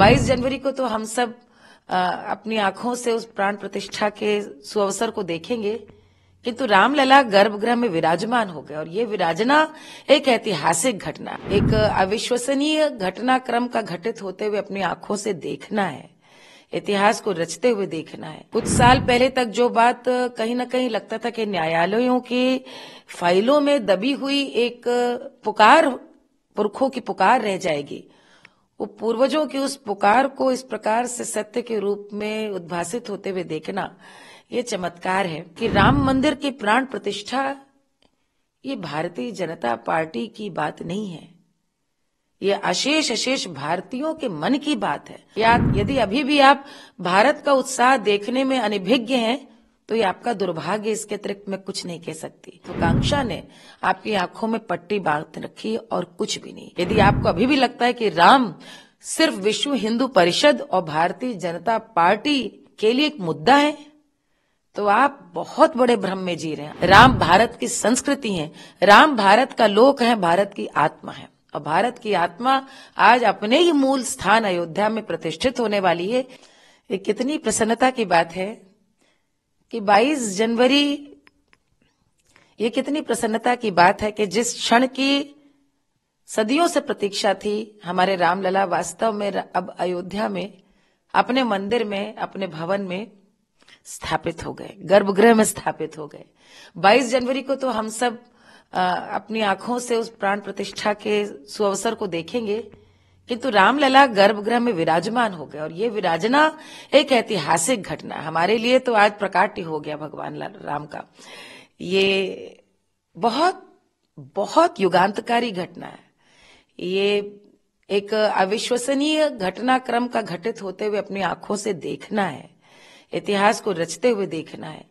22 जनवरी को तो हम सब आ, अपनी आंखों से उस प्राण प्रतिष्ठा के सुअवसर को देखेंगे किंतु रामलला गर्भगृह में विराजमान हो गए और ये विराजना एक ऐतिहासिक घटना एक अविश्वसनीय घटनाक्रम का घटित होते हुए अपनी आंखों से देखना है इतिहास को रचते हुए देखना है कुछ साल पहले तक जो बात कहीं ना कहीं लगता था कि न्यायालयों की फाइलों में दबी हुई एक पुकार पुरखों की पुकार रह जाएगी वो पूर्वजों की उस पुकार को इस प्रकार से सत्य के रूप में उद्भासित होते हुए देखना ये चमत्कार है कि राम मंदिर की प्राण प्रतिष्ठा ये भारतीय जनता पार्टी की बात नहीं है ये अशेष अशेष भारतीयों के मन की बात है या यदि अभी भी आप भारत का उत्साह देखने में अनिभिज्ञ हैं तो ये आपका दुर्भाग्य इसके अतिरिक्त मैं कुछ नहीं कह सकती तो कांक्षा ने आपकी आंखों में पट्टी बांध रखी और कुछ भी नहीं यदि आपको अभी भी लगता है कि राम सिर्फ विश्व हिंदू परिषद और भारतीय जनता पार्टी के लिए एक मुद्दा है तो आप बहुत बड़े भ्रम में जी रहे हैं राम भारत की संस्कृति है राम भारत का लोक है भारत की आत्मा है और भारत की आत्मा आज अपने ही मूल स्थान अयोध्या में प्रतिष्ठित होने वाली है ये कितनी प्रसन्नता की बात है कि 22 जनवरी ये कितनी प्रसन्नता की बात है कि जिस क्षण की सदियों से प्रतीक्षा थी हमारे रामलला वास्तव में अब अयोध्या में अपने मंदिर में अपने भवन में स्थापित हो गए गर्भगृह में स्थापित हो गए 22 जनवरी को तो हम सब आ, अपनी आंखों से उस प्राण प्रतिष्ठा के सुअवसर को देखेंगे किंतु रामलला गर्भगृह में विराजमान हो गए और ये विराजना एक ऐतिहासिक घटना हमारे लिए तो आज प्रकाट्य हो गया भगवान राम का ये बहुत बहुत युगांतकारी घटना है ये एक अविश्वसनीय घटनाक्रम का घटित होते हुए अपनी आंखों से देखना है इतिहास को रचते हुए देखना है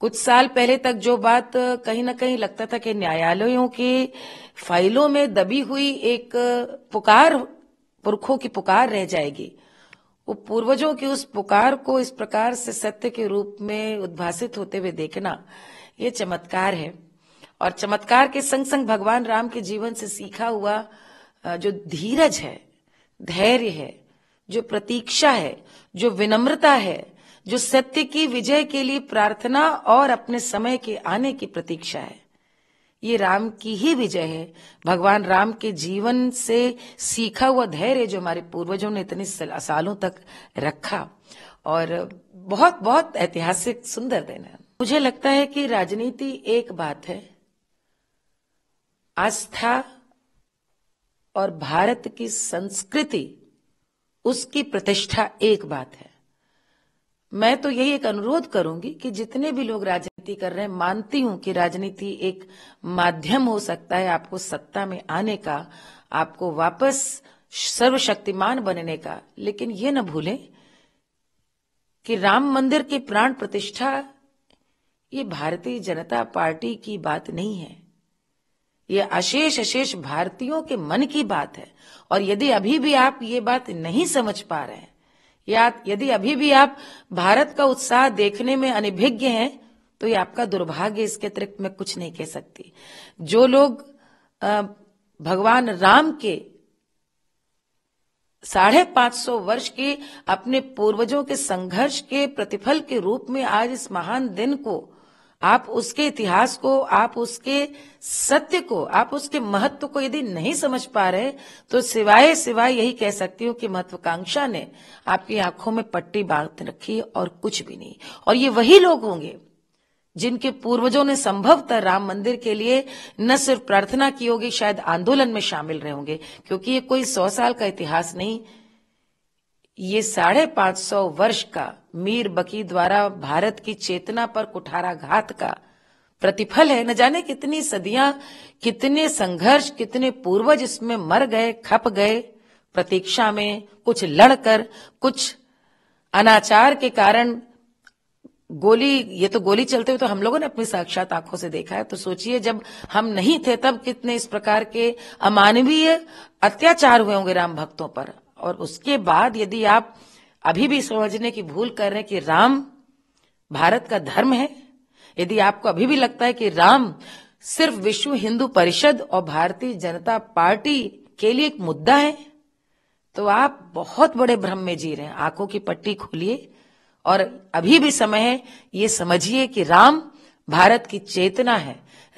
कुछ साल पहले तक जो बात कहीं ना कहीं लगता था कि न्यायालयों की फाइलों में दबी हुई एक पुकार पुरखों की पुकार रह जाएगी वो पूर्वजों की उस पुकार को इस प्रकार से सत्य के रूप में उद्भासित होते हुए देखना ये चमत्कार है और चमत्कार के संग संग भगवान राम के जीवन से सीखा हुआ जो धीरज है धैर्य है जो प्रतीक्षा है जो विनम्रता है जो सत्य की विजय के लिए प्रार्थना और अपने समय के आने की प्रतीक्षा है ये राम की ही विजय है भगवान राम के जीवन से सीखा हुआ धैर्य जो हमारे पूर्वजों ने इतने सालों तक रखा और बहुत बहुत ऐतिहासिक सुंदर दिन है मुझे लगता है कि राजनीति एक बात है आस्था और भारत की संस्कृति उसकी प्रतिष्ठा एक बात है मैं तो यही एक अनुरोध करूंगी कि जितने भी लोग राज राजनीति कर रहे हैं मानती हूं कि राजनीति एक माध्यम हो सकता है आपको सत्ता में आने का आपको वापस सर्वशक्तिमान बनने का लेकिन ये न भूलें कि राम मंदिर की प्राण प्रतिष्ठा ये भारतीय जनता पार्टी की बात नहीं है ये अशेष अशेष भारतीयों के मन की बात है और यदि अभी भी आप ये बात नहीं समझ पा रहे हैं या यदि अभी भी आप भारत का उत्साह देखने में अनिभिज्ञ हैं तो ये आपका दुर्भाग्य इसके अतिरिक्त मैं कुछ नहीं कह सकती जो लोग भगवान राम के साढ़े पांच सौ वर्ष के अपने पूर्वजों के संघर्ष के प्रतिफल के रूप में आज इस महान दिन को आप उसके इतिहास को आप उसके सत्य को आप उसके महत्व को यदि नहीं समझ पा रहे तो सिवाय सिवाय यही कह सकती हूँ कि महत्वाकांक्षा ने आपकी आंखों में पट्टी बांध रखी और कुछ भी नहीं और ये वही लोग होंगे जिनके पूर्वजों ने संभवतः राम मंदिर के लिए न सिर्फ प्रार्थना की होगी शायद आंदोलन में शामिल रहे होंगे क्योंकि ये कोई सौ साल का इतिहास नहीं ये साढ़े पांच सौ वर्ष का मीर बकी द्वारा भारत की चेतना पर कुठाराघात का प्रतिफल है न जाने कितनी सदियां कितने संघर्ष कितने पूर्वज इसमें मर गए खप गए प्रतीक्षा में कुछ लड़कर कुछ अनाचार के कारण गोली ये तो गोली चलते हुए तो हम लोगों ने अपनी साक्षात आंखों से देखा है तो सोचिए जब हम नहीं थे तब कितने इस प्रकार के अमानवीय अत्याचार हुए होंगे राम भक्तों पर और उसके बाद यदि आप अभी भी समझने की भूल कर रहे हैं कि राम भारत का धर्म है यदि आपको अभी भी लगता है कि राम सिर्फ विश्व हिंदू परिषद और भारतीय जनता पार्टी के लिए एक मुद्दा है तो आप बहुत बड़े भ्रम में जी रहे हैं आंखों की पट्टी खोलिए और अभी भी समय है ये समझिए कि राम भारत की चेतना है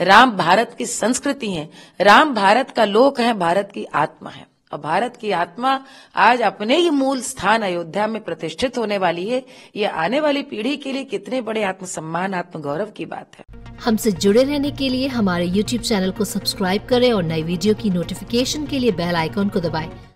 राम भारत की संस्कृति है राम भारत का लोक है भारत की आत्मा है और भारत की आत्मा आज अपने ही मूल स्थान अयोध्या में प्रतिष्ठित होने वाली है ये आने वाली पीढ़ी के लिए कितने बड़े आत्मसम्मान आत्मगौरव की बात है हमसे जुड़े रहने के लिए हमारे YouTube चैनल को सब्सक्राइब करें और नई वीडियो की नोटिफिकेशन के लिए बेल आइकॉन को दबाएं।